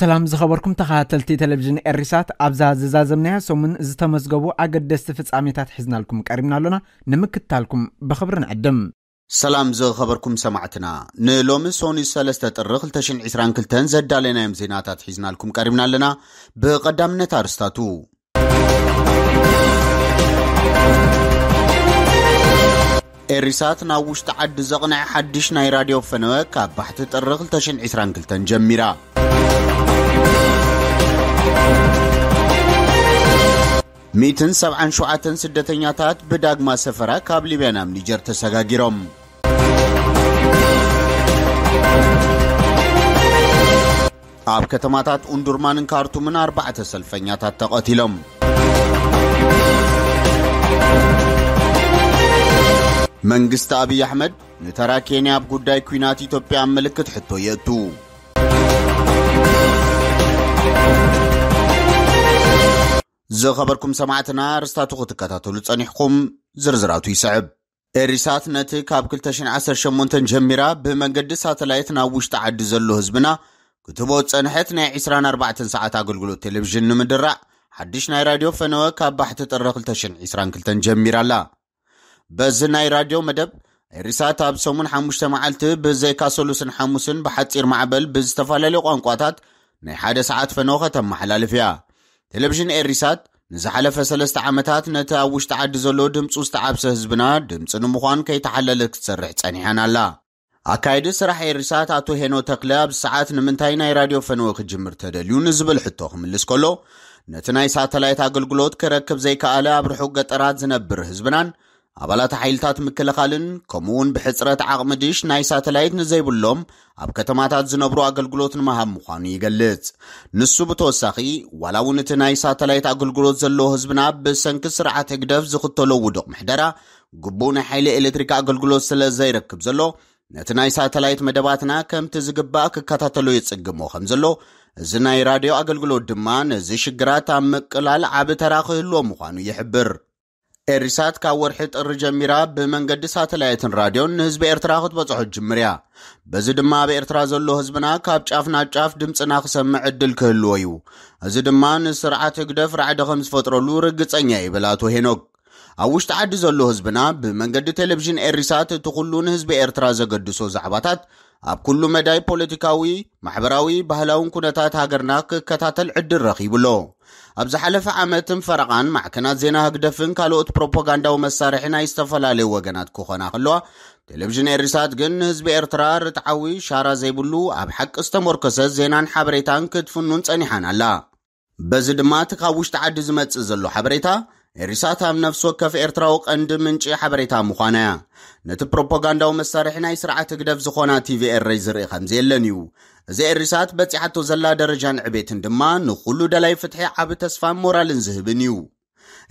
ሰላም ዝኸበርኩም ተኸተልቲ ቴሌቭዥን ኤሪሳት ኣብዛ ዝዛዘምናያ ሰሙን ዝተመዝገቡ ኣገደስቲ ፍጻሜታት ሒዝናልኩም ቀሪብና ኣሎና ንምክታልኩም ብኽብሪ ንዕድም ሰላም ዝኸበርኩም ሰማዕትና ንሎሚ ሶኒ 3 ጥሪ 222 ዘዳለናዮም ዜናታት ሒዝናልኩም ቀሪብና ኣለና ብቐዳምነት ኣርስታቱ ኤሪሳት ናብ ውሽጢ ዓዲ ዘቕንዐ ሓድሽ ናይ ራድዮ ፈነወ ካብ ባሕቲ ጥሪ 222 ጀሚራ ሚትን 77 ስደተኛታት ብዳግማ ሰፈራ ካብ ሊብያ ናብ ኒጀር ተሰጋጊሮም ኣብ ከተማታት ኡንዱርማንን ካርቱምን ኣርባዕተ ሰልፈኛታት ተቐቲሎም መንግስቲ ኣብይ ኣሕመድ ንተራ ኬንያ ኣብ ጉዳይ ኩናት ኢትዮጵያ ምልክት ሕቶ የእቱ ዝኸበርኩም ሰማዕትና ኣርስታቱ ኽትከታተሉ ጸኒሕኩም ዝርዝራቱ ይስዕብ ኤሪሳት ነቲ ካብ 218 ጀሚራ ብመንገዲ ሳተላይት ናብ ውሽጢ ዓዲ ዘሎ ህዝብና ክትቦት ጸንሐት ናይ 24 ሰዓት ኣገልግሎት ቴሌቭዥን ንምድራዕ ሓድሽ ናይ ራድዮ ፈነወ ካብ ባሕቲ ጥሪ 222 ጀሚራ ኣላ በዚ ናይ ራድዮ መደብ ኤሪሳት ኣብ ሰሙን 5ሙ መዓልቲ ብዘይካሰሉስን ሓሙስን ብሓጺር ማዕበል ብዝተፈላለየ ቛንቋታት ናይ ሓደ ሰዓት ፈነወኸተመሓላልፍ እያ ቴሌቭዥን ኤሪሳት ንዝሓለፈ ሰለስተ ዓመታት ነቲ ኣብ ውሽጢ ዓዲ ዘሎ ድምፁ ዝተዓብሰ ህዝብና ድምፂ ንምዃን ከይተሓለለ ክትሰርሕ ጸኒሐን ኣላ ኣካይዲ ስራሕ ኤሪሳት ኣቶ ሄኖ ተክለ ኣብዚ ሰዓት ንምንታይ ናይ ራድዮ ፈንወ ክጅምር ተደልዩ ንዝብል ሕቶ ክምልስ ከሎ ነቲ ናይ ሳተላይት ኣገልግሎት ክረክብ ዘይከኣለ ኣብ ርሑቅ ገጠራት ዝነብር ህዝብናን ኣባላት ሓይልታት ምክልኻልን ከምኡውን ብሕፅረት ዓቕሚ ድሽ ናይ ሳተላይት ንዘይብሎም ኣብ ከተማታት ዝነብሩ ኣገልግሎት ንምሃብ ምዃኑ ይገልጽ ንሱ ብተወሳኺ ዋላ እውን እቲ ናይ ሳተላይት ኣገልግሎት ዘለዎ ህዝብና ብሰንኪ ስርዓት ህግደፍ ዝኽተሎ ውዱቕ ምሕደራ ግቡእ ናይ ሓይሊ ኤሌትሪክ ኣገልግሎት ስለ ዘይረክብ ዘሎ ነቲ ናይ ሳተላይት መደባትና ከምቲ ዝግባእ ክከታተሎ ይጽግሞ ከም ዘሎ እዚ ናይ ራድዮ ኣገልግሎት ድማ ነዚ ሽግራት ኣብ ምቅላል ዓብ ተራ ክህልዎ ምዃኑ ይሕብር ኤሪሳት ካብ ወርሒ ጥሪ ጀሚራ ብመንገዲ ሳተላይትን ራድዮን ንህዝቢ ኤርትራ ክትበፅሖት ጅምር እያ በዚ ድማ ኣብ ኤርትራ ዘሎ ህዝብና ካብ ጫፍ ናብ ጫፍ ድምፅና ክሰምዕ ዕድል ክህልዎ እዩ እዚ ድማ ንስርዓት ህግደፍ ራዕደ ከም ዝፈጥረሉ ርግፀኛ ይብል ኣቶ ሄኖክ ኣብ ውሽጢ ዓዲ ዘሎ ህዝብና ብመንገዲ ቴሌቭዥን ኤሪሳት እቲ ኩሉ ንህዝቢ ኤርትራ ዘገድሶ ዛዕባታት ኣብ ኩሉ መዳይ ፖለቲካዊ ማሕበራዊ ባህላውን ኩነታት ሃገርና ክከታተል ዕድል ረኺቡሎ ኣብ ዝሓለፈ ዓመትን ፈረቓን ማዕከናት ዜና ህግደፍን ካልኦት ፕሮፓጋንዳዊ መሳርሒ ናይ ዝተፈላለዩ ወገናት ክኾና ከለዋ ቴሌቭዥን ኤርሳት ግን ንህዝቢ ኤርትራ ርትዓዊ ሻራ ዘይብሉ ኣብ ሓቂ ዝተመርኮሰ ዜናን ሓበሬታን ክትፍኑን ፀኒሓን ኣላ በዚ ድማ እቲ ካብ ውሽጢ ዓዲ ዝመፅእ ዘሎ ሓበሬታ ኤሪሳት ኣብ ነፍሲ ወከፍ ኤርትራዊ ቀንዲ ምንጪ ሓበሬታ ምዃና እያ ነቲ ፕሮፓጋንዳዊ መሳርሒ ናይ ስርዓት ህግደፍ ዝኾና ቲቪኤረይ ዝርኢ ከምዚ የለን እዩ እዚ ኤርሳት በፂሓቶ ዘላ ደረጃን ዕቤትን ድማ ንኩሉ ደላይ ፍትሒ ዓብ ተስፋን ሞራልን ዝህብን እዩ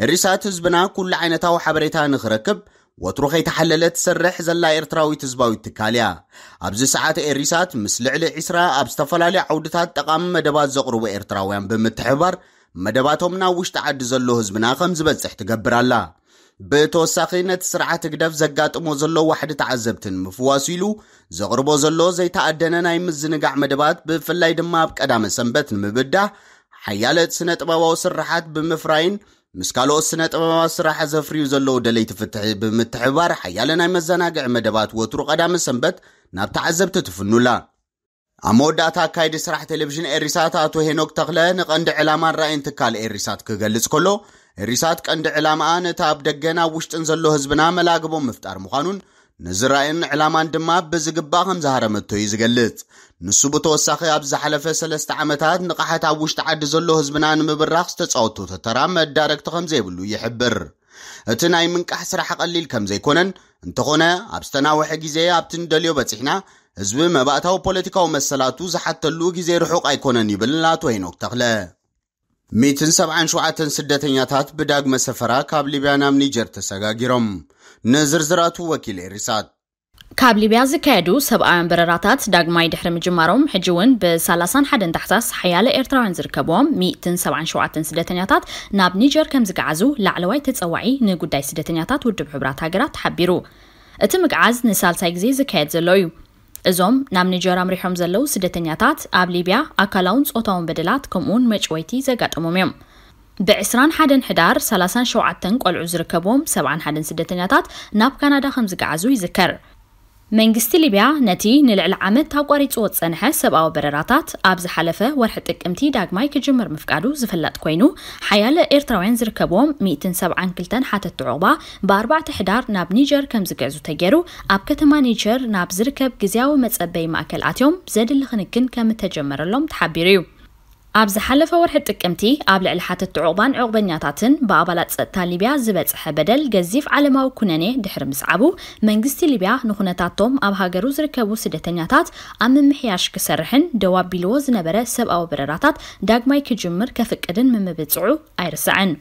ኤሪሳት ህዝብና ኩሉ ዓይነታዊ ሓበሬታ ንኽረክብ ወትሩ ከይተሓለለ ትሰርሕ ዘላ ኤርትራዊት ህዝባዊት ትካል እያ ኣብዚ ሰዓት ኤሪሳት ምስ ልዕሊ 20 ኣብ ዝተፈላለዩ ዓውድታት ጠቃሚ መደባት ዘቕርቡ ኤርትራውያን ብምትሕባር መደባቶም ናብ ውሽጢ ዓዲ ዘሎ ህዝብና ከም ዝበፅሕ ትገብር ኣላ ብተወሳኺ ነቲ ስርዓት ህግደፍ ዘጋጥሞ ዘሎ ዋሕዲ ተዓዘብትን ምፍዋሱ ኢሉ ዘቕርቦ ዘሎ ዘይተኣደነ ናይ ምዝንጋዕ መደባት ብፍላይ ድማ ኣብ ቀዳመ ሰንበት ንምብዳህ ሓያለ ስነ ጥበባዊ ስራሓት ብምፍራይን ምስ ካልኦት ስነ ጥበባዊ ስራሕ ዘፍርዩ ዘለዉ ደለይቲ ፍትሒ ብምትሕባር ሓያለ ናይ መዘናግዒ መደባት ወትሩ ቀዳመ ሰንበት ናብ ተዓዘብቲ ትፍኑላ ኣብ መወዳእታ ኣካይዲ ስራሕ ቴሌቭዥን ኤሪሳት ኣቶ ሄኖክ ተክለ ንቐንዲ ዕላማ ራእይን ትካል ኤሪሳት ክገልጽ ከሎ ኤሪሳት ቀንዲ ዕላማኣ ነቲ ኣብ ደገን ኣብ ውሽጥን ዘሎ ህዝብና መላግቦ ምፍጣር ምዃኑን ነዚ ራእይን ዕላማን ድማ ብዝግባእ ከም ዝሃረመቶ እዩ ዝገልጽ ንሱ ብተወሳኺ ኣብ ዝሓለፈ ሰለስተ ዓመታት ንቕሓት ኣብ ውሽጢ ዓዲ ዘሎ ህዝብና ንምብራኽ ዝተጻወቱ ተተራ መዳረግቲ ከም ዘይብሉ ይሕብር እቲ ናይ ምንቃሕ ስራሕ ቀሊል ከም ዘይኮነን እንተኾነ ኣብ ዝተናውሐ ግዜ ኣብቲ ንደልዮ በፂሕና ህዝቢ መባእታዊ ፖለቲካዊ መሰላቱ ዝሓተሉ ግዜ ርሑቕ ኣይኮነን ይብል ኣቶ ሄኖክ ተኽለ 177 ስደተኛታት ብዳግመ ሰፈራ ካብ ሊብያ ናብ ኒጀር ተሰጋጊሮም ንዝርዝራቱ ወኪል ኤሪሳት ካብ ሊብያ ዝካየዱ ሰብኣውያን በረራታት ዳግማይ ድሕሪ ምጅማሮም ሕጂ እውን ብ31 ታሕሳስ ሓያለ ኤርትራውያን ዝርከብዎም 177 ስደተኛታት ናብ ኒጀር ከም ዝገዓዙ ላዕለዋይ ተፀዋዒ ንጉዳይ ስደተኛታት ውድብ ሕብራት ሃገራት ተሓቢሩ እቲ ምግዓዝ ንሳልሳይ ግዜ ዝካየድ ዘሎ እዩ እዞም ናብ ኒጀር ኣምሪሖም ዘለው ስደተኛታት ኣብ ሊብያ ኣካላውን ፆታውን በደላት ከምኡውን መጭወይቲ ዘጋጠሞም እዮም ብ21 ሕዳር 37 ቆልዑ ዝርከብዎም 71 ስደተኛታት ናብ ካናዳ ከም ዝገዓዙ ይዝከር منگستی لیبیا نتی نلعلامت تاکواری توت سنه سب او برراتات آب زحلفه ورحت اکمتی داگ مایک جمر مفقادو زفلت کوینو حیال ایرتراوین زرکبوم میتن سب انکلتن حت تعوبا باربع تحدار ناب نیجر کم زگزو تگیرو آب کتما نیجر ناب زرکب گزیاو متسبی ماکل آتیوم زدل خنکن کم تجمر لوم تحبیریو ኣብ ዝሓለፈ ወርሒ ጥቅምቲ ኣብ ልዕሊ ሓተቲ ዕቑባን ዕቑበኛታትን ብኣባላት ፀጥታ ሊብያ ዝበፅሐ በደል ገዚፍ ዓለማዊ ኩነኔ ድሕሪ ምስዓቡ መንግስቲ ሊብያ ንኩነታቶም ኣብ ሃገሩ ዝርከቡ ስደተኛታት ኣብ ምምሕያሽ ክሰርሕን ደው ኣቢልዎ ዝነበረ ሰብኣዊ በረራታት ዳግማይ ክጅምር ከፍቅድን ምምብፅዑ ኣይርስዕን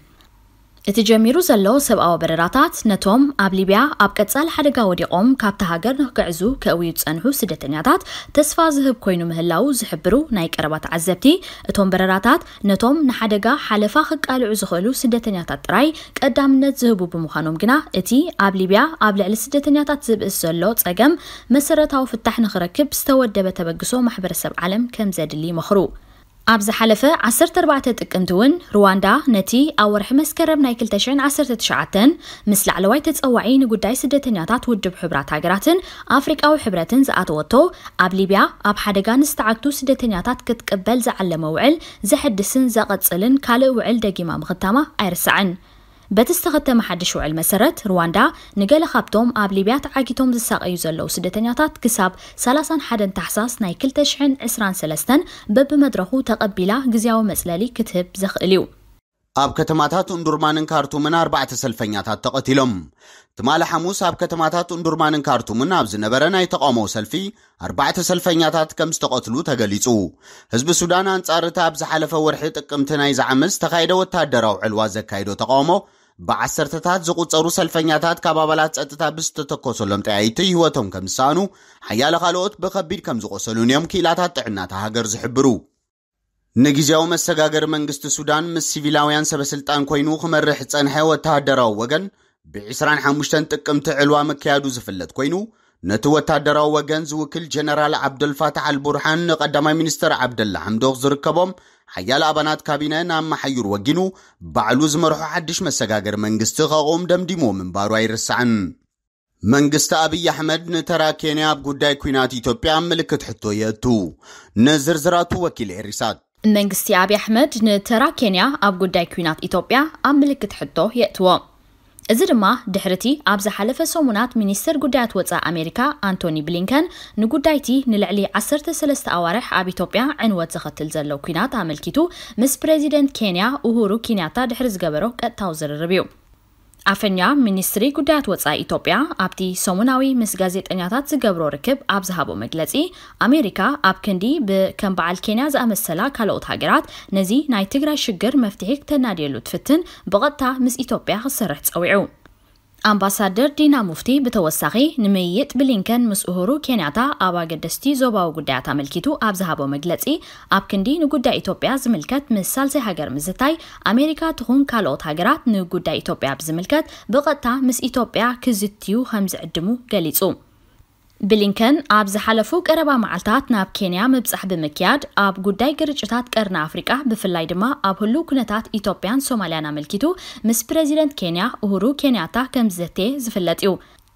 እቲ ጀሚሩ ዘሎ ሰብኣዊ በረራታት ነቶም ኣብ ሊብያ ኣብ ቀጻል ሓደጋ ወዲቖም ካብቲ ሃገር ንክግዕዙ ከእውዩ ዝጸንሑ ስደተኛታት ተስፋ ዝህብ ኮይኑ ምህላው ዝሕብሩ ናይ ቀረባ ተዓዘብቲ እቶም በረራታት ነቶም ንሓደጋ ሓለፋ ክቃልዑ ዝኽእሉ ስደተኛታት ጥራይ ቀዳምነት ዝህቡ ብምዃኖም ግና እቲ ኣብ ሊብያ ኣብ ልዕሊ ስደተኛታት ዝብእስ ዘሎ ጸገም መሰረታዊ ፍታሕ ንኽረክብ ዝተወደበ ተበግሶ ማሕበረሰብ ዓለም ከም ዘድሊ ይመኽሩ أبز حلفة عصر تربعة تكنتون رواندا نتي أو رح مسكرب نايكل تشعين عصر تتشعتن مثل علوية تتسوعين قد داي سدة تنياتات وجب حبرات عقراتن أفريق أو حبرتن زقات وطو أب أب حدقان استعقتو سدة تنياتات كتكبل زعل موعل زحد دسن زقت سلن كالي وعل داقيمة مغتامة أرسعن በቲ ዝተኸተመ ሓድሽ ውዕል መሰረት ሩዋንዳ ንገለ ካብቶም ኣብ ሊብያ ተዓጊቶም ዝሳቀዩ ዘለዉ ስደተኛታት ክሳብ 31 ታሕሳስ ናይ 2023 በብመድረኹ ተቐቢላ ግዝያዊ መፅለሊ ክትህብ ዘኽእል እዩ ኣብ ከተማታት እንዱርማንን ካርቱምን ኣርባዕተ ሰልፈኛታት ተቐቲሎም ትማሊ ሓሙስ ኣብ ከተማታት እንዱርማንን ካርቱምን ኣብ ዝነበረ ናይ ተቃውሞ ሰልፊ ኣርባዕተ ሰልፈኛታት ከም ዝተቐትሉ ተገሊጹ ህዝቢ ሱዳን ኣንጻር እቲ ኣብ ዝሓለፈ ወርሒ ጥቅምቲ ናይ ዝዓመት ዝተኻየደ ወታደራዊ ዕልዋ ዘካይዶ ተቃውሞ ብዓሰርተታት ዝቑፀሩ ሰልፈኛታት ካብ ኣባላት ፀጥታ ብዝተተኮሰሎም ጠያይቲ ህይወቶም ከም ዝሰኣኑ ሓያለ ካልኦት ብከቢድ ከም ዝቆሰሉን እዮም ክኢላታት ጥዕናታ ሃገር ዝሕብሩ ንግዜያዊ መሰጋገሪ መንግስቲ ሱዳን ምስ ሲቪላውያን ሰበስልጣን ኮይኑ ክመርሕ ፀንሐ ወተሃደራዊ ወገን ብ25 ጥቅምቲ ዕልዋ ምክያዱ ዝፍለጥ ኮይኑ ነቲ ወታደራዊ ወገን ዝውክል ጀነራል ዓብደልፋታሕ ኣልቡርሃን ንቀዳማይ ሚኒስትር ዓብደላ ሓምዶኽ ዝርከቦም ሓያል ኣባናት ካቢነ ናብ መሓይር ወጊኑ ባዕሉ ዝመርሖ ሓድሽ መሰጋገር መንግስቲ ካብኦም ደምዲሞ ምንባሩ ኣይርስዕን መንግስቲ ኣብይ ኣሕመድ ንተራ ኬንያ ኣብ ጉዳይ ኩናት ኢትዮጵያ ምልክት ሕቶ የእቱ ንዝርዝራቱ ወኪል ኤሪሳት መንግስቲ ኣብይ ኣሕመድ ንተራ ኬንያ ኣብ ጉዳይ ኩናት ኢትዮጵያ ኣብ ምልክት ሕቶ የእትዎ እዚ ድማ ድሕርቲ ኣብ ዝሓለፈ ሰሙናት ሚኒስተር ጉዳያት ወፃኢ ኣሜሪካ ኣንቶኒ ብሊንከን ንጉዳይቲ ንልዕሊ 13 ኣዋርሕ ኣብ ኢትዮጵያ ዕንወት ዝኽትል ዘሎ ኩናት ኣመልኪቱ ምስ ፕሬዚደንት ኬንያ እሁሩ ኬንያታ ድሕሪ ዝገበሮ ቀጥታዊ ዝርርብ እዩ ኣፈኛ ሚኒስትሪ ጉዳያት ወፃኢ ኢትዮጵያ ኣብቲ ሰሙናዊ ምስ ጋዜጠኛታት ዝገብሮ ርክብ ኣብ ዝሃቦ መግለፂ ኣሜሪካ ኣብ ክንዲ ብከም በዓል ኬንያ ዝኣመሰላ ካልኦት ሃገራት ነዚ ናይ ትግራይ ሽግር መፍትሒ ክተናድየሉ ትፍትን ብቐጥታ ምስ ኢትዮጵያ ክሰርሕ ፀዊዑ ኣምባሳደር ዲና ሙፍቲ ብተወሳኺ ንምይይጥ ብሊንከን ምስ እህሩ ኬንያታ ኣብ ኣገደስቲ ዞባዊ ጉዳያት ኣመልኪቱ ኣብ ዝሃቦ መግለፂ ኣብ ክንዲ ንጉዳይ ኢትዮጵያ ዝምልከት ምስ ሳልሳይ ሃገር ምዝታይ ኣሜሪካ ትኹን ካልኦት ሃገራት ንጉዳይ ኢትዮጵያ ብዝምልከት ብቐጥታ ምስ ኢትዮጵያ ክዝትዩ ከም ዝዕድሙ ገሊጹ ብሊንከን ኣብ ዝሓለፉ ቀረባ መዓልትታት ናብ ኬንያ ምብፃሕ ብምክያድ ኣብ ጉዳይ ግርጭታት ቀርኒ ኣፍሪቃ ብፍላይ ድማ ኣብ ህሉ ኩነታት ኢትዮጵያን ሶማልያን ኣመልኪቱ ምስ ፕረዚደንት ኬንያ እሁሩ ኬንያታ ከም ዘተየ ዝፍለጥ እዩ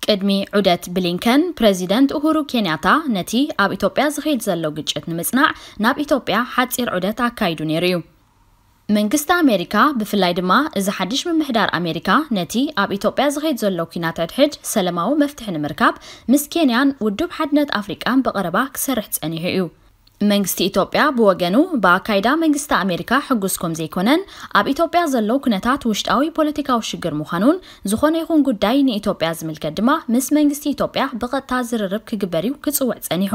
ቅድሚ ዑደት ብሊንከን ፕረዚደንት እሁሩ ኬንያታ ነቲ ኣብ ኢትዮጵያ ዝኸይድ ዘሎ ግጭት ንምፅናዕ ናብ ኢትዮጵያ ሓፂር ዑደት ኣካይዱ ነይሩ እዩ መንግስቲ ኣሜሪካ ብፍላይ ድማ እዚ ሓድሽ ምምሕዳር ኣሜሪካ ነቲ ኣብ ኢትዮጵያ ዝኸይድ ዘሎ ኩናት ሕድ ሰለማዊ መፍትሒ ንምርካብ ምስ ኬንያን ውዱብ ሓድነት ኣፍሪቃን ብቐረባ ክሰርሕ ፀኒሑ እዩ መንግስቲ ኢትዮጵያ ብወገኑ ብኣካይዳ መንግስቲ ኣሜሪካ ሕጉስ ከም ዘይኮነን ኣብ ኢትዮጵያ ዘሎ ኩነታት ውሽጣዊ ፖለቲካዊ ሽግር ምዃኑን ዝኾነ ይኹን ጉዳይ ንኢትዮጵያ ዝምልከት ድማ ምስ መንግስቲ ኢትዮጵያ ብቐጥታ ዝርርብ ክግበር እዩ ክፅውዕ ፀኒሑ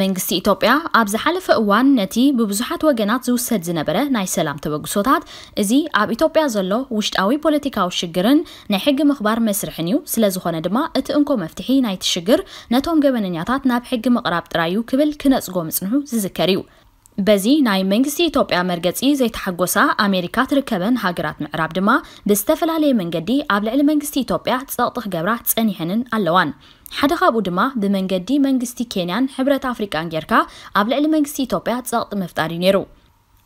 መንግስቲ ኢትዮጵያ ኣብ ዝሓለፈ እዋን ነቲ ብብዙሓት ወገናት ዝውሰድ ዝነበረ ናይ ሰላም ተበግሶታት እዚ ኣብ ኢትዮጵያ ዘሎ ውሽጣዊ ፖለቲካዊ ሽግርን ናይ ሕጊ ምኽባር መስርሕን እዩ ስለዝኾነ ድማ እቲ እንኮ መፍትሒ ናይቲ ሽግር ነቶም ገበነኛታት ናብ ሕጊ ምቕራብ ጥራይ እዩ ክብል ክነፅጎ ምፅንሑ ዝዝከር እዩ بزي ناي منغسي إثيوبيا مرجتي زي تحجوسا أمريكا تركبن هاجرات معرب دما دستفل عليه من جدي قبل علم منغسي إثيوبيا تسقط جبرات تسنيهن اللوان حدا خابو دما بمنجدي منغستي كينيان حبرة أفريقيا أنجركا قبل علم منغستي إثيوبيا تسقط مفتاري نيرو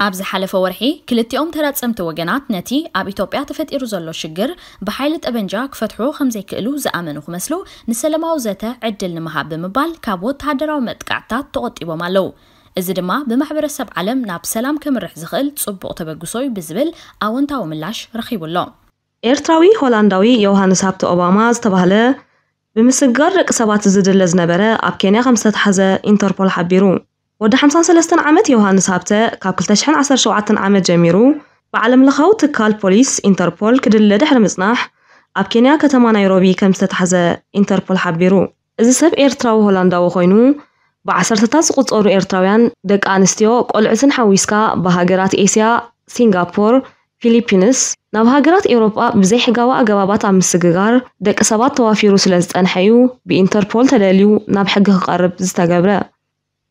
أبز حلف ورحي كلتيهم ثلاث أمت وجنات نتي أب إثيوبيا تفتقر زلو شجر بحيلة أبنجاك فتحو خمسة كيلو زأمن وخمسلو نسلمو زتا عدل نمها بمبال كابوت هدرو متقعتات تقطي بمالو እዚ ድማ ብማሕበረሰብ ዓለም ናብ ሰላም ከምርሕ ዝኽእል ጽቡቕ ተበግሶ ብዝብል ኣወንታዊ ምላሽ ረኺቡሎ ኤርትራዊ ሆላንዳዊ ዮሃንስ ሃብቲ ኦባማ ዝተባህለ ብምስጋር ደቂ ሰባት ዝድለ ዝነበረ ኣብ ኬንያ ከም ዝተታሓዘ ኢንተርፖል ሓቢሩ ወዲ 53 ዓመት ዮሃንስ ሃብተ ካብ 2017 ዓመት ጀሚሩ ብዓለም ለኻዊ ትካል ፖሊስ ኢንተርፖል ክድለ ድሕሪ ምጽናሕ ኣብ ኬንያ ከተማ ናይሮቢ ከም ዝተታሓዘ ኢንተርፖል ሓቢሩ እዚ ሰብ ኤርትራዊ ሆላንዳዊ ኮይኑ ብዓሰርተታት ዝቑፀሩ ኤርትራውያን ደቂ ኣንስትዮ ቆልዕትን ሓዊስካ ብሃገራት ኤስያ ሲንጋፖር ፊሊፒንስ ናብ ሃገራት ኤውሮጳ ብዘይ ሕጋዊ ኣገባባት ኣብ ምስግጋር ደቂ ሰባት ተዋፊሩ ስለ ዝፀንሐ እዩ ብኢንተርፖል ተደልዩ ናብ ሕጊ ክቐርብ ዝተገብረ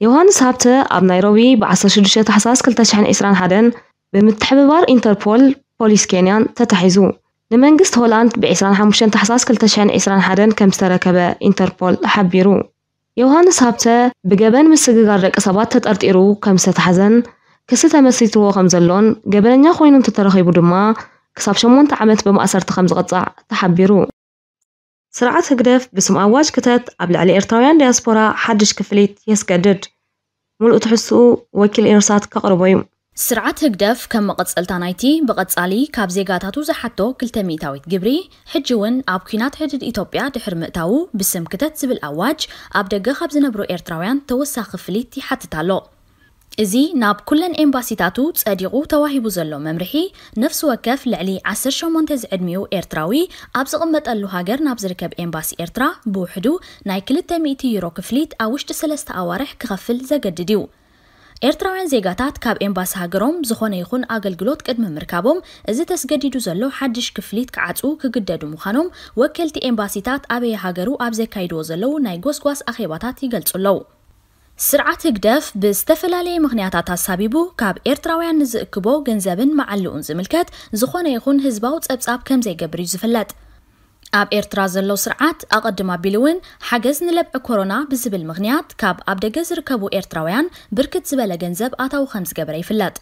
ዮሃንስ ሃብተ ኣብ ናይሮቢ ብ16 ታሕሳስ 221 ብምትሕብባር ኢንተርፖል ፖሊስ ኬንያን ተታሒዙ ንመንግስቲ ሆላንድ ብ25 ታሕሳስ 221 ከም ዝተረከበ ኢንተርፖል ሓቢሩ يوهانس هابتا بجبن مسجد رك سبات تتأرت إرو كمسة حزن كستة مسيت و خمسة لون جبن يخوين تترخي بدما كسب شمون تعمت بما أسرت خمس قطع تحبرو سرعة تجرف بسم أواج كتت قبل علي إرتويان دياسبورا حدش كفليت يسجدد ملؤ تحسو وكل إرسات كقربيم ስርዓት ህግደፍ ከም መቐፀልታ ናይቲ ብቐፃሊ ካብ ዜጋታቱ ዝሓቶ 2 ሚእታዊት ግብሪ ሕጂ እውን ኣብ ኩናት ሕድድ ኢትዮጵያ ድሕር ምእታዉ ብስም ክተት ዝብል ኣዋጅ ኣብ ደገ ካብ ዝነብሩ ኤርትራውያን ተወሳኺ ፍሊት ይሓትት ኣሎ እዚ ናብ ኩለን ኤምባሲታቱ ጸዲቑ ተዋሂቡ ዘሎ መምርሒ ነፍሲ ወከፍ ልዕሊ 18 ዝዕድሚኡ ኤርትራዊ ኣብ ዝቕመጠሉ ሃገር ናብ ዝርከብ ኤምባሲ ኤርትራ ብውሕዱ ናይ 200 ዩሮ ክፍሊት ኣብ ውሽጢ 3 ኣዋርሕ ክኸፍል ዘገድድ እዩ ኤርትራውያን ዜጋታት ካብ ኤምባሲ ሃገሮም ዝኾነ ይኹን ኣገልግሎት ቅድሚ ምርካቦም እዚ ተስገዲዱ ዘሎ ሓድሽ ክፍሊት ክዓፁ ክግደዱ ምዃኖም ወከልቲ ኤምባሲታት ኣበይ ሃገሩ ኣብ ዘካይድዎ ዘለው ናይ ጎስጓስ ኣኼባታት ይገልጹ ኣለው ስርዓት ህግደፍ ብዝተፈላለየ ምክንያታት ኣሳቢቡ ካብ ኤርትራውያን ንዝእክቦ ገንዘብን መዓልኡን ዝምልከት ዝኾነ ይኹን ህዝባዊ ፀብጻብ ከም ዘይገብር እዩ ዝፍለጥ ኣብ ኤርትራ ዘሎ ስርዓት ኣቐድማ ኣቢሉ እውን ሓገዝ ንለብዒ ኮሮና ብዝብል ምክንያት ካብ ኣብ ደገ ዝርከቡ ኤርትራውያን ብርክት ዝበለ ገንዘብ ኣታዊ ከም ዝገበረ ይፍለጥ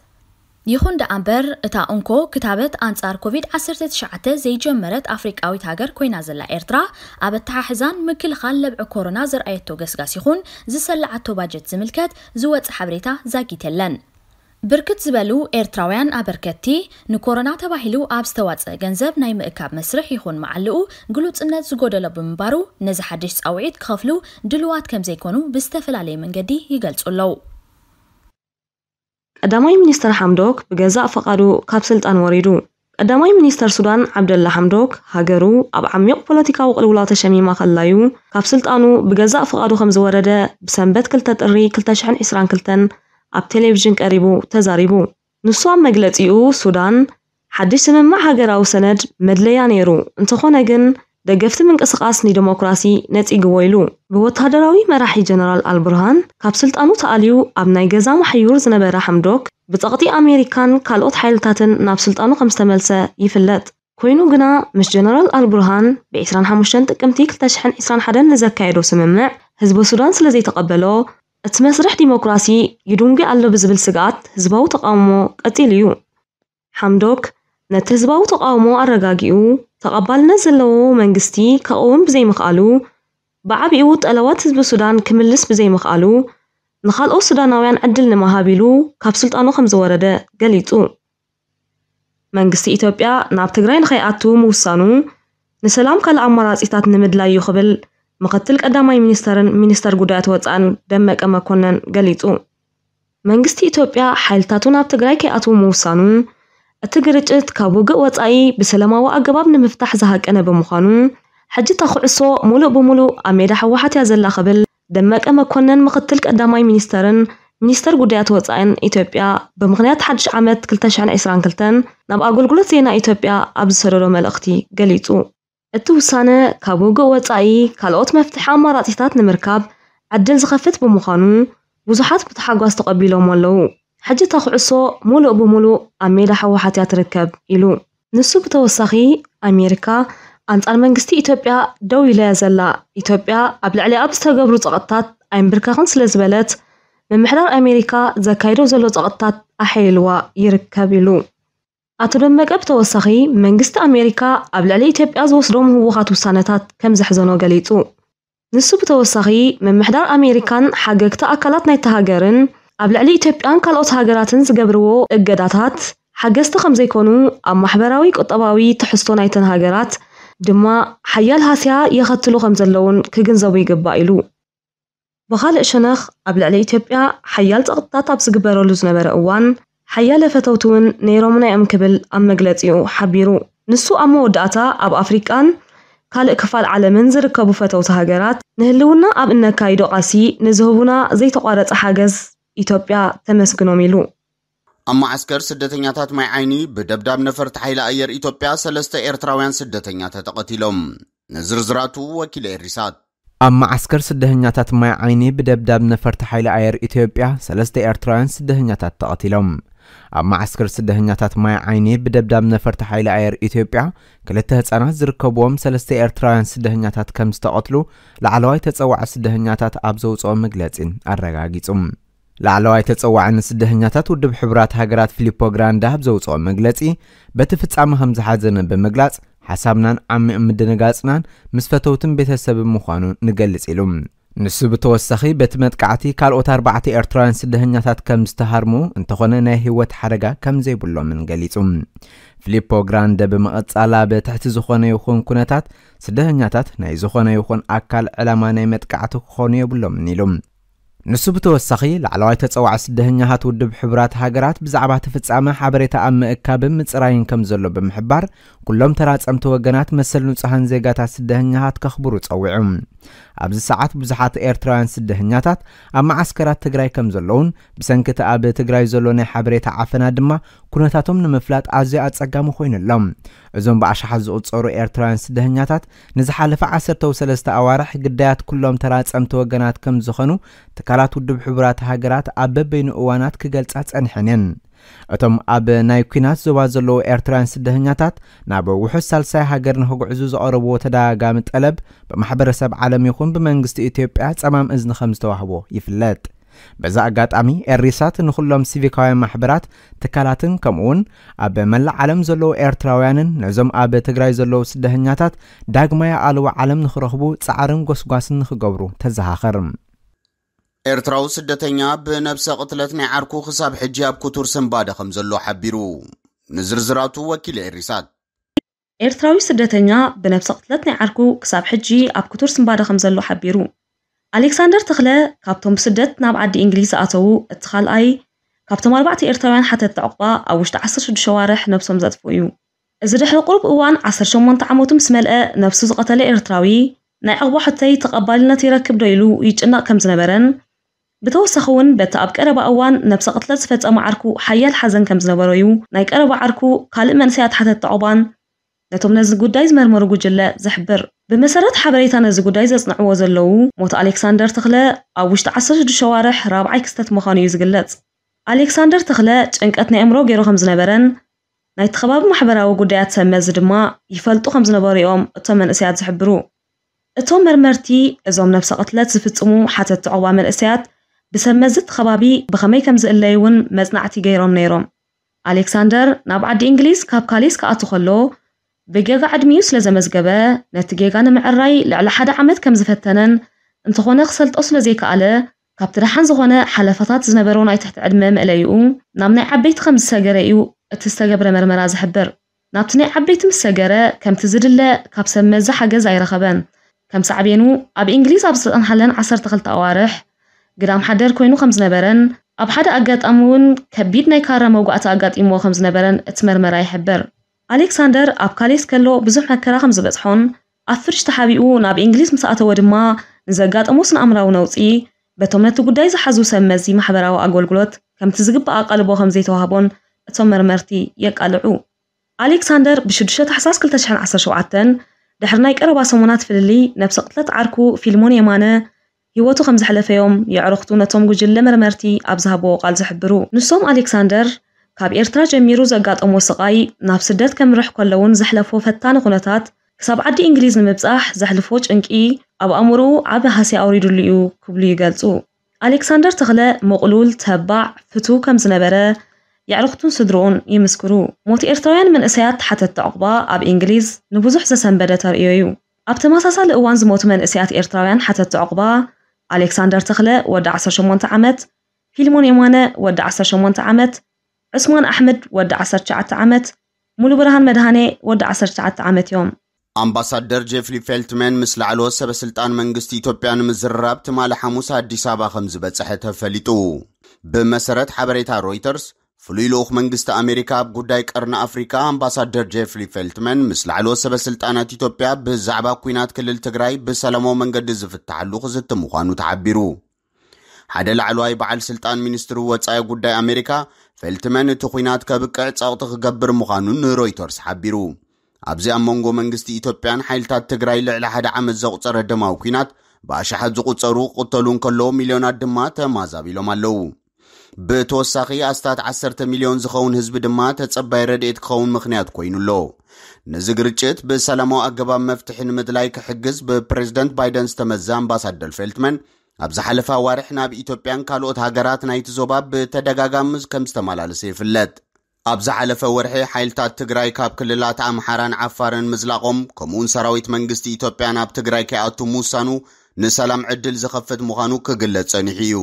ይኹን ደኣ እምበር እታ እንኮ ክታበት ኣንጻር ኮቪድ-19 ዘይጀመረት ኣፍሪቃዊት ሃገር ኮይና ዘላ ኤርትራ ኣብ ኣተሓሕዛን ምክልኻል ለብዒ ኮሮና ዘርኣየቶ ገስጋስ ይኹን ዝሰላዓቶ ባጀት ዝምልከት ዝወፅእ ሓበሬታ ዛጊት የለን ብርክት ዝበሉ ኤርትራውያን ኣበርከቲ ንኮሮና ተባሂሉ ኣብ ዝተዋፀ ገንዘብ ናይ ምእካብ መስርሕ ይኹን መዓልኡ ግሉፅነት ዝጎደሎ ብምንባሩ ነዚ ሓድሽ ፃውዒት ክኸፍሉ ድልዋት ከም ዘይኮኑ ብዝተፈላለየ መንገዲ ይገልጹ ኣለው ቀዳማይ ሚኒስትር ሓምዶክ ብገዛእ ፈቓዱ ካብ ስልጣን ወሪዱ ቀዳማይ ሚኒስተር ሱዳን ዓብደላ ሓምዶክ ሃገሩ ኣብ ዓሚቕ ፖለቲካዊ ቅልውላ ተሸሚማ ከላዩ ካብ ስልጣኑ ብገዛእ ፍቓዱ ከም ዝወረደ ብሰንበት 2 ጥሪ 222 اب تلویزیون قریبو تزاریبو نسوان مگلتیو سودان حدیث من محاگر او سند مدلیانی رو انتخونه گن ده گفت من قسقاس نی دموکراسی نت ایگوویلو به وطادراوی مراحی جنرال البرهان کابسلت آنو تالیو اب نیگزام حیور زنبه رحم دوک بطاقتی امریکان کالوت حیلتاتن نابسلت آنو خمستملسه یفلت کوینو گنا مش جنرال البرهان به ایسران حموشن تکمتی کلتشحن ایسران حدن نزکای رو سممع هزب سودان سلزی تقبلو እቲ መስርሕ ዲሞክራሲ ይድንጉ ኣሎ ብዝብል ስግኣት ህዝባዊ ተቃውሞ ቀፂሉ እዩ ሓምዶክ ነቲ ህዝባዊ ተቃውሞ ኣረጋጊኡ ተቐባልነት ዘለዎ መንግስቲ ከቕውም ብዘይምኽኣሉ ብዓብኡ ጠለዋት ህዝቢ ሱዳን ክምልስ ብዘይምኽኣሉ ንኻልኦት ሱዳናውያን ዕድል ንምሃብ ኢሉ ካብ ስልጣኑ ከም ዝወረደ ገሊጹ መንግስቲ ኢትዮጵያ ናብ ትግራይ ንኸይኣቱ ምውሳኑ ንሰላም ካልእ ኣማራፂታት ንምድላይ እዩ ክብል ምክትል ቀዳማይ ሚኒስተርን ሚኒስተር ጉዳያት ወፃእን ደመቀ መኮነን ገሊጹ መንግስቲ ኢትዮጵያ ሓይልታቱ ናብ ትግራይ ከይኣትዉ ምውሳኑ እቲ ግርጭት ካብ ውግእ ወፃኢ ብሰላማዊ ኣገባብ ንምፍታሕ ዝሃቀነ ብምዃኑ ሕጂ እታ ኩዕሶ ሙሉእ ብሙሉእ ኣብ ሜዳ ሕወሓት እያ ዘላ ክብል ደመቀ መኮነን ምክትል ቀዳማይ ሚኒስተርን ሚኒስተር ጉዳያት ወፃእን ኢትዮጵያ ብምክንያት ሓድሽ ዓመት 2022 ናብ ኣገልግሎት ዜና ኢትዮጵያ ኣብ ዝሰደዶ መልእኽቲ ገሊጹ التوسانة كابوغو وطعي كالوت مفتحة مراتيطات نمركاب عدل زخفت بمخانو وزوحات بتحاقو استقبيلو مولو حجي تاخو عصو مولو بمولو أميلا حو حتيات ركب إلو نسو بتوسخي أميركا أنت المنقستي إتوبيا دو إليا زلا إتوبيا قبل علي أبستا قبرو تغطات أمبركا خنس لزبالت من محضر أميركا زكايرو زلو تغطات أحيلوا يركب إلو أترم مقب توسخي منغست أمريكا قبل علي تيب أزوس روم هو خاتو سانتات كم زحزانو غاليتو نسو بتوسخي من محدار أمريكان حقق تأكلات نايت تهاجرن قبل علي تيب أن كالو تهاجراتن زقبرو إقداتات حقست خمزي كونو أما حبراوي قطباوي تحستو نايت تهاجرات دما حيال هاسيا يخطلو خمزلون كغن زوي قبائلو بخال إشنخ قبل علي تيب حيال تغطات أبس قبرو لزنبر ሓያለ ፈተውቲ እውን ነይሮምና እዮም ክብል ኣብ መግለፂኡ ሓቢሩ ንሱ ኣብ መወዳእታ ኣብ ኣፍሪቃን ካልእ ክፋል ዓለምን ዝርከቡ ፈተውቲ ሃገራት ንህልውና ኣብ እነካይዶ ቃሲ ንዝህቡና ዘይተቋረፀ ሓገዝ ኢትዮጵያ ተመስግኖም ኢሉ ኣብ ማዓስከር ስደተኛታት ማይ ዓይኒ ብደብዳብ ነፈርቲ ሓይሊ ኣየር ኢትዮጵያ ሰለስተ ኤርትራውያን ስደተኛ ተቐቲሎም ንዝርዝራቱ ወኪል ኤሪሳት ኣብ ማዓስከር ስደተኛታት ማይ ዓይኒ ብደብዳብ ነፈርቲ ሓይሊ ኣየር ኢትዮጵያ ሰለስተ ኤርትራውያን ስደተኛታት ተቐቲሎም ኣብ ማዓስከር ስደተኛታት ማይ ዓይኒ ብደብዳብ ነፈርቲ ሓይሊ ኣየር ኢትዮጵያ ክልተ ህፃናት ዝርከብዎም ሰለስተ ኤርትራውያን ስደተኛታት ከም ዝተቐትሉ ላዕለዋይ ተፀዋዐ ስደተኛታት ኣብ ዘውፅኦ መግለፂ ኣረጋጊፁ ላዕለዋይ ተፀዋዕን ንስደተኛታት ውድብ ሕቡራት ሃገራት ፊሊፖ ግራንዳ ኣብ ዘውፅኦ መግለፂ በቲ ፍጻመ ከም ዝሓዘነ ብምግላጽ ሓሳብናን ዓሚቕ ምድንጋፅናን ምስ ፈተውትን ቤተሰብን ምዃኑ ንገልጽ ኢሉ ንሱ ብተወሳኺ በቲ መጥቃዕቲ ካልኦት ኣርባዕተ ኤርትራውያን ስደተኛታት ከም ዝተሃርሙ እንተኾነ ናይ ህይወት ሓደጋ ከም ዘይብሎምን ገሊጹ ፊሊፖ ግራንደ ብምቕጻል ኣብ ዝኾነ ይኹን ኩነታት ስደተኛታት ናይ ዝኾነ ይኹን ኣካል ዕላማ ናይ መጥቃዕቲ ክኾኑ የብሎምን ኢሉ ንሱ ብተወሳኺ ላዕለዋይ ተፀዋዕ ስደተኛታት ውድብ ሕቡራት ሃገራት ብዛዕባ ተፍጻመ ሓበሬታ ኣብ ምእካብን ምፅራይን ከም ዘሎ ብምሕባር ኩሎም ተራፀምቲ ወገናት መሰል ንጹሓን ዜጋታት ስደተኛታት ከኽብሩ ጸዊዑ ኣብዚ ሰዓት ብዙሓት ኤርትራውያን ስደተኛታት ኣብ ማዓስከራት ትግራይ ከም ዘለውን ብሰንኪቲ ኣብ ትግራይ ዘሎ ናይ ሓበሬታ ዓፈና ድማ ኩነታቶም ንምፍላጥ ኣዝዩ ኣፀጋሚ ኮይኑሎም እዞም ብኣሽሓት ዝቑፀሩ ኤርትራውያን ስደተኛታት ንዝሓለፈ 13 ኣዋርሕ ግዳያት ኩሎም ተራፀምቲ ወገናት ከም ዝኾኑ ትካላት ውድብ ሕቡራት ሃገራት ኣብ በበይኑ እዋናት ክገልጻ ጸኒሐን እየን እቶም ኣብ ናይ ኩናት ዞባ ዘለዉ ኤርትራውያን ስደተኛታት ናብ ውሑስ ሳልሳይ ሃገር ንክጉዕዙ ዘቐረብዎ ተደጋጋሚ ጠለብ ብማሕበረሰብ ዓለም ይኹን ብመንግስቲ ኢትዮጵያ ፀማም እዝኒ ከም ዝተዋህቦ ይፍለጥ በዛ ኣጋጣሚ ኤሪሳት ንኩሎም ሲቪካውያን ማሕበራት ትካላትን ከምኡ ውን ኣብ መላእ ዓለም ዘለዉ ኤርትራውያንን ነዞም ኣብ ትግራይ ዘለዉ ስደተኛታት ዳግማይ ኣልዋ ዓለም ንክረኽቡ ፃዕርን ጎስጓስን ንክገብሩ ተዘኻኽር ኤርትራዊ ስደተኛ ብነብሰ ቅትለት ናይ ዓርኩ ክሳብ ሕጂ ኣብ ኩቱር ስምባደ ከም ዘሎ ሓቢሩ ንዝርዝራቱ ወኪል ኤሪሳት ኤርትራዊ ስደተኛ ብነብሰ ቅትለት ናይ ዓርኩ ክሳብ ሕጂ ኣብ ኩቱር ስምባደ ከም ዘሎ ሓቢሩ ኣሌክሳንደር ተኽለ ካብቶም ብስደት ናብ ዓዲ እንግሊዝ ዝኣተዉ እቲ ካልኣይ ካብቶም ኣርባዕተ ኤርትራውያን ሓተቲ ዕቑባ ኣብ ውሽጢ 16 ዋርሕ ነብሶም ዘጥፍኡ እዩ እዚ ድሕሪ ቁሩብ እዋን 18 ዓመቱ ምስ መልአ ነብሱ ዝቐተለ ኤርትራዊ ናይ ዕቑባ ሕተይ ተቐባልነት ይረክብ ዶ ኢሉ ይጭነቕ ከም ዝነበረን بتوسخون بتا اب قربا اوان نفس قتلت فت امعركو حيا الحزن كم زبرايو ناي قربا عركو قال من سيات حتى الطعبان نتم نز جودايز مرمر جله زحبر بمسرات حبريت انا زغودايز اصنعو زلو موت الكسندر تخلى اوشت عصر شوارح رابع كستت مخاني زغلت الكسندر تخلى انقتنا امرو غيرو خمس نبرن ناي تخباب محبراو جودايات سمز دما يفلطو خمس نبر يوم تمن سيات زحبرو اتوم مرمرتي ازوم نفس قتلت زفت امو حتى الطعبان الاسيات ብሰብ መዝት ከባቢ ብኸመይ ከም ዝእለይ እውን መፅናዕቲ ገይሮም ነይሮም ኣሌክሳንደር ናብ ዓዲ እንግሊዝ ካብ ካሊስ ክኣቱ ከሎ ብጌጋ ዕድሚኡ ስለ ዘመዝገበ ነቲ ጌጋ ንምዕራይ ልዕሊ ሓደ ዓመት ከም ዝፈተነን እንተኾነ ክሰልጦ ስለ ዘይከኣለ ካብቲ ደሓን ዝኾነ ሓለፋታት ዝነበሮ ናይ ትሕቲ ዕድመ ምእለይኡ ናብ ናይ ዓበይቲ ከም ዝሰገረ እዩ እቲ ዝተገብረ መርመራ ዝሕብር ናብቲ ናይ ዓበይቲ ምስ ሰገረ ከምቲ ዝድለ ካብ ሰብ መዚ ሓገዝ ኣይረኸበን ከም ሳዕቤኑ ኣብ እንግሊዝ ኣብ ዝተጠንሓለን 12 ኣዋርሕ ግራም ሓደር ኮይኑ ከም ዝነበረን ኣብ ሓደ ኣጋጣሚ እውን ከቢድ ናይ ካራ መጉእቲ ኣጋጢምዎ ከም ዝነበረን እቲ መርመራ ይሕብር ኣሌክሳንደር ኣብ ካሌስ ከሎ ብዙሕ መከራ ከም ዝበፅሖን ኣብ ፍርሽ ተሓቢኡ ናብ እንግሊዝ ምስኣተወ ድማ ንዘጋጠሞ ስነ ኣእምራዊ ነውፂ በቶም ነቲ ጉዳይ ዝሓዙ ሰብ መዚ ማሕበራዊ ኣገልግሎት ከምቲ ዝግባእ ኣቃልቦ ከም ዘይተዋህቦን እቶም መርመርቲ የቃልዑ ኣሌክሳንደር ብ6 ታሕሳስ 217 ድሕሪ ናይ ቀረባ ሰሙናት ፍልሊ ነብሲ ቅትለት ዓርኩ ፊልሞን የማነ ሂወቱ ከም ዝሓለፈዮም የዕረኽቱ ነቶም ጉጅለ መርመርቲ ኣብ ዝሃብዎ ቃል ዝሕብሩ ንሶም ኣሌክሳንደር ካብ ኤርትራ ጀሚሩ ዘጋጠሞ ስቃይ ናብ ስደት ከምርሕ ከለውን ዘሕለፎ ፈታኒ ኩነታት ክሳብ ዓዲ እንግሊዝ ንምብፃሕ ዘሕልፎ ጭንቂ ኣብ ኣእምርኡ ዓብ ሃሲ ኣውሪዱሉ እዩ ክብሉ ይገልጹ ኣሌክሳንደር ተኽለ መቕሉል ተባዕ ፍቱ ከም ዝነበረ የዕርኽቱን ስድርኡን ይምስክሩ ሞት ኤርትራውያን መንእሰያት ተሓተቲ ዕቑባ ኣብ እንግሊዝ ንብዙሕ ዘሰንበደ ተርእዮ እዩ ኣብ ተመሳሳሊ እዋን ዝሞቱ መንእሰያት ኤርትራውያን ሓተቲ ዕቑባ ኣሌክሳንደር ተኽለ ወዲ 18 ዓመት ፊልሞን የማነ ወዲ 18 ዓመት ዑስማን ኣሕመድ ወዲ 19 ዓመት ሙሉ ብርሃን መድሃኔ ወዲ 19 ዓመት እዮም ኣምባሳደር ጀፍሪ ፌልትመን ምስ ሰበ ስልጣን መንግስቲ ኢትዮጵያ ንምዝርራብ ትማሊ ሓሙስ ኣዲስ ኣበባ ከም ዝበጽሐ ተፈሊጡ ብመሰረት ሓበሬታ ሮይተርስ ፍሉይ ልኡኽ መንግስቲ ኣሜሪካ ብ ጉዳይ ቀርና ኣፍሪካ ኣምባሳደር ጀፍሪ ፈልትመን ምስ ላዕልዎት ሰበ ስልጣናት ኢትዮጵያ ብዛዕባ ኩናት ክልል ትግራይ ብሰለማዊ መንገዲ ዝፍትሐሉ ኽስቲ ምዃኑ ተሓቢሩ ሓደ ላዕለዋይ በዓል ስልጣን ሚኒስትሪ ወጻኢ ጉዳይ ኣሜሪካ ፈልትመን እቲ ኹናት ኬብቅዕ ጸቕቲ ክገብር ምዃኑ ንሮይተርስ ሓቢሩ ኣብዚ ኣብ መንጎ መንግስቲ ኢትጵያን ሓይልታት ትግራይ ልዕሊ ሓደ ዓመት ዘቝጸረ ድማዊ ኩናት ብኣሽሓት ዝቝጸሩ ክቕተሉን ከለዎ ሚልዮናት ድማ ተማዛቢ ሎም ኣለዉ ብተወሳኺ ኣስታት 10 ሚልዮን ዝኸውን ህዝቢ ድማ ተጸባይ ረድኤት ክኸውን ምኽንያት ኮይኑ ኣሎ ነዚ ግርጭት ብሰላማዊ ኣገባብ መፍትሒ ንምድላይ ክሕግዝ ብፕሬዚደንት ባይደን ዝተመዘ ኣምባሳደር ፌልትመን ኣብ ዝሓለፈ ኣዋርሕ ናብ ኢትዮጵያን ካልኦት ሃገራት ናይቲ ዞባ ብተደጋጋሚ ከም ዝተመላለሰ ይፍለጥ ኣብ ዝሓለፈ ወርሒ ሓይልታት ትግራይ ካብ ክልላት ኣምሓራን ዓፋርን ምዝላቖም ከምኡውን ሰራዊት መንግስቲ ኢትዮጵያ ናብ ትግራይ ከይኣቱ ምውሳኑ ንሰላም ዕድል ዝኸፍት ምዃኑ ክግለጽ ጸኒሕ እዩ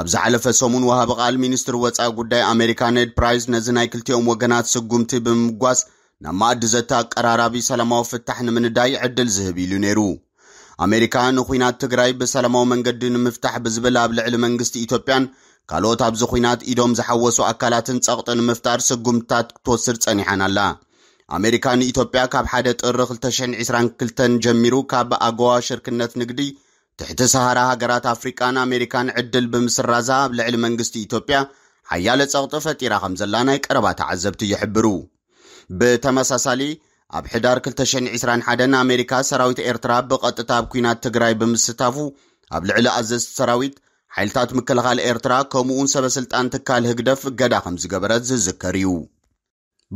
ኣብ ዝሓለፈ ሰሙን ወሃቢ ቓል ሚኒስትሪ ወፃኢ ጉዳይ ኣሜሪካ ኔድ ፕራይስ ነዚ ናይ ክልቲኦም ወገናት ስጉምቲ ብምጓስ ናብ ማእዲ ዘተ ኣቀራራቢ ሰላማዊ ፍታሕ ንምንዳይ ዕድል ዝህብ ኢሉ ነይሩ ኣሜሪካ ንኩናት ትግራይ ብሰላማዊ መንገዲ ንምፍታሕ ብዝብል ኣብ ልዕሊ መንግስቲ ኢትዮጵያን ካልኦት ኣብዚ ኩናት ኢዶም ዝሓወሱ ኣካላትን ጸቕጢ ንምፍጣር ስጉምትታት ክትወስድ ጸኒሓን ኣላ ኣሜሪካ ንኢትዮጵያ ካብ ሓደ ጥሪ 222 ጀሚሩ ካብ ኣገዋ ሽርክነት ንግዲ ትሕቲ ሰሃራ ሃገራት ኣፍሪቃን ኣሜሪካን ዕድል ብምስራዛ ኣብ ልዕሊ መንግስቲ ኢትዮጵያ ሓያለ ጸቕጢ ፈጢራ ከም ዘላ ናይ ቀረባ ተዓዘብቲ ይሕብሩ ብተመሳሳሊ ኣብ ሕዳር 221 ኣሜሪካ ሰራዊት ኤርትራ ብቐጥታ ኣብ ኩናት ትግራይ ብምስታፉ ኣብ ልዕሊ ኣዘዝቲ ሰራዊት ሓይልታት ምክልኻል ኤርትራ ከምኡውን ሰበስልጣን ትካል ህግደፍ እገዳ ከም ዝገበረት ዝዝከር እዩ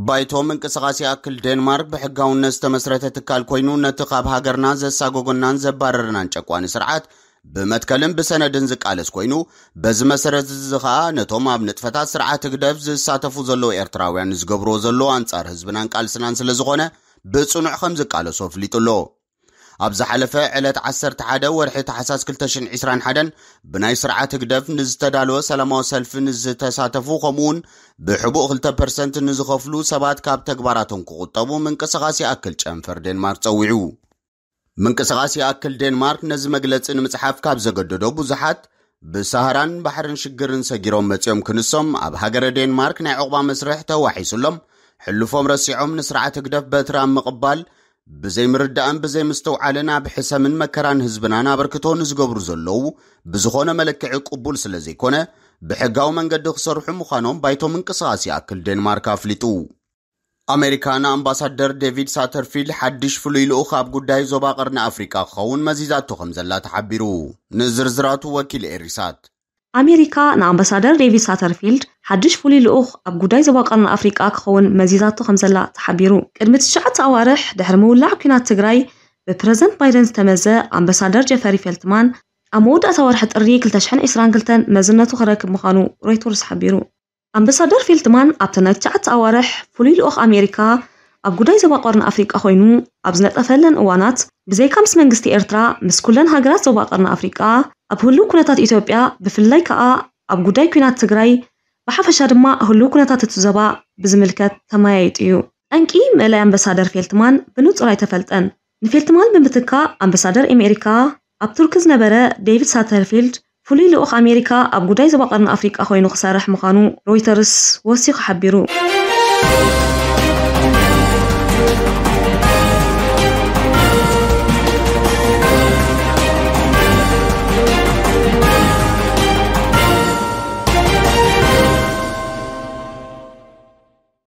ባይቶም እንቅስቃሴ ኣክል ዴንማርክ ብሕጋውነት ዝተመስረተ ትካል ኮይኑ ነቲ ካብ ሃገርና ዘሳጎጎናን ዘባረርናን ጨቋኒ ስርዓት ብመትከልን ብሰነድን ዝቃለስ ኮይኑ በዚ መሰረት እዚ ከዓ ነቶም ኣብ ንጥፈታት ስርዓት ግደፍ ዝሳተፉ ዘለዉ ኤርትራውያን ዝገብርዎ ዘሎ ኣንጻር ህዝብናን ቃልስናን ስለ ዝኾነ ብጽኑዕ ከም ዝቃለሶ ኣፍሊጡ ኣሎ ኣብ ዝሓለፈ ዕለት 11 ወርሒ ተሓሳስ 221 ብናይ ስርዓት ህግደፍ ንዝተዳለወ ሰላማዊ ሰልፊ ንዝተሳተፉ ከምኡውን ብሕቡእ 2 ፐርሰንት ንዝኸፍሉ ሰባት ካብ ተግባራቶም ክቁጠቡ ምንቅስቓስ ይኣክል ጨንፈር ዴንማርክ ፀዊዑ ምንቅስቓስ ይኣክል ዴንማርክ ነዚ መግለፂ ንምፅሓፍ ካብ ዘገደዶ ብዙሓት ብሰሃራን ባሕርን ሽግርን ሰጊሮም መፂኦም ክንሶም ኣብ ሃገረ ዴንማርክ ናይ ዕቑባ መስርሕ ተዋሒሱሎም ሕልፎም ረሲዖም ንስርዓት ህግደፍ በትራ ምቕባል ብዘይ ምርዳእን ብዘይ ምስተውዓልን ኣብ ሕሰምን መከራን ህዝብናን ኣበርክቶ ንዝገብሩ ዘለዉ ብዝኾነ መለክዒ ቅቡል ስለ ዘይኮነ ብሕጋዊ መንገዲ ክሰርሑ ምዃኖም ባይቶም እንቅስቓስ ይኣክል ዴንማርክ ኣፍሊጡ ኣሜሪካ ንኣምባሳደር ዴቪድ ሳተርፊልድ ሓድሽ ፍሉይ ልኡኽ ኣብ ጉዳይ ዞባ ቐርኒ ኣፍሪቃ ክኸውን መዚዛቶ ከም ዘላ ተሓቢሩ ንዝርዝራቱ ወኪል ኤሪሳት ኣሜሪካ ንኣምባሳደር ዴቪድ ሳተርፊልድ ሓድሽ ፍሉይ ልኡኽ ኣብ ጉዳይ ዞባ ቀርኒ ኣፍሪቃ ክኸውን መዚዛቶ ከም ዘላ ተሓቢሩ ቅድሚ ትሽዓተ ኣዋርሕ ድሕሪ ምውላዕ ኩናት ትግራይ ብፕረዘንት ባይደን ዝተመዘ ኣምባሳደር ጀፈሪ ፌልትማን ኣብ መወዳእታ ወርሒ ጥሪ 222 መዝነቱ ክረክብ ምዃኑ ሮይተርስ ሓቢሩ ኣምባሳደር ፌልትማን ኣብቲ ናይ ትሽዓተ ኣዋርሕ ፍሉይ ልኡኽ ኣሜሪካ ኣብ ጉዳይ ዞባ ቀርኒ ኣፍሪቃ ኮይኑ ኣብ ዝነጠፈለን እዋናት ብዘይካ ምስ መንግስቲ ኤርትራ ምስ ኩለን ሃገራት ዞባ ቀርኒ ኣፍሪቃ ኣብ ህሉው ኩነታት ኢትዮጵያ ብፍላይ ከዓ ኣብ ጉዳይ ኩናት ትግራይ ብሓፈሻ ድማ ህሉው ኩነታት እቲ ዞባ ብዝምልከት ተመያይጡ እዩ ጠንቂ ምእላይ ኣምባሳደር ፌልትማን ብንጹር ኣይተፈልጠን ንፌልትማን ብምትካ ኣምባሳደር ኣሜሪካ ኣብ ቱርኪ ዝነበረ ዴቪድ ሳተርፊልድ ፍሉይ ልኡኽ ኣሜሪካ ኣብ ጉዳይ ዞባ ቀርኒ ኣፍሪቃ ኮይኑ ክሰርሕ ምዃኑ ሮይተርስ ወሲኹ ሓቢሩ